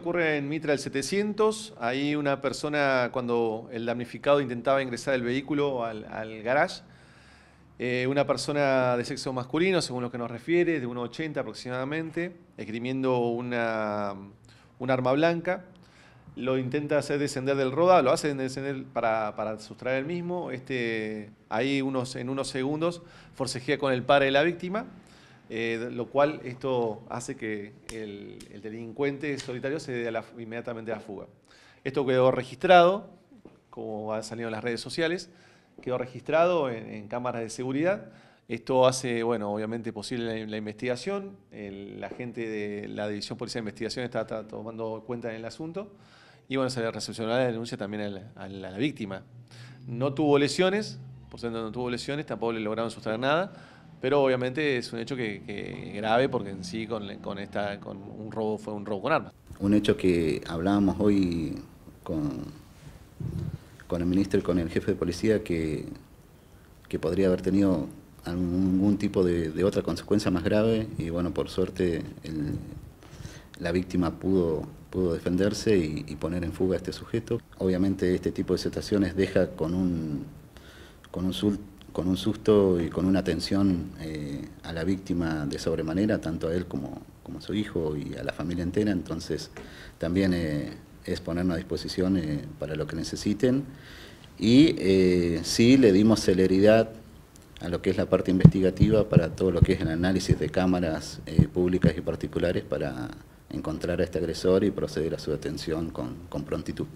ocurre en Mitra el 700. Ahí una persona, cuando el damnificado intentaba ingresar el vehículo al, garage, eh, una persona de sexo masculino, según lo que nos refiere, de 1,80 aproximadamente, esgrimiendo una, un arma blanca, lo intenta hacer descender del rodado, lo hace descender para, para sustraer el mismo. Este, ahí unos, en unos segundos forcejea con el padre de la víctima eh, lo cual esto hace que el, delincuente solitario se dé inmediatamente a la fuga. Esto quedó registrado, como ha salido en las redes sociales, quedó registrado en, cámaras de seguridad. Esto hace, bueno, obviamente posible la, investigación. la gente de la División Policial de Investigación está, tomando cuenta en el asunto. Y bueno, se le recepcionó la denuncia también a la, a la, víctima. No tuvo lesiones, por cierto, no tuvo lesiones, tampoco le lograron sustraer nada pero obviamente es un hecho que, que grave porque en sí con, esta, con un robo fue un robo con armas. Un hecho que hablábamos hoy con, con el ministro y con el jefe de policía que, que podría haber tenido algún, tipo de, otra consecuencia más grave y bueno, por suerte la víctima pudo, pudo defenderse y, poner en fuga a este sujeto. Obviamente este tipo de situaciones deja con un, con un con un susto y con una atención eh, a la víctima de sobremanera, tanto a él como, a su hijo y a la familia entera. Entonces, también eh, es ponernos a disposición eh, para lo que necesiten. Y sí le dimos celeridad a lo que es la parte investigativa para todo lo que es el análisis de cámaras públicas y particulares para encontrar a este agresor y proceder a su detención con, con prontitud.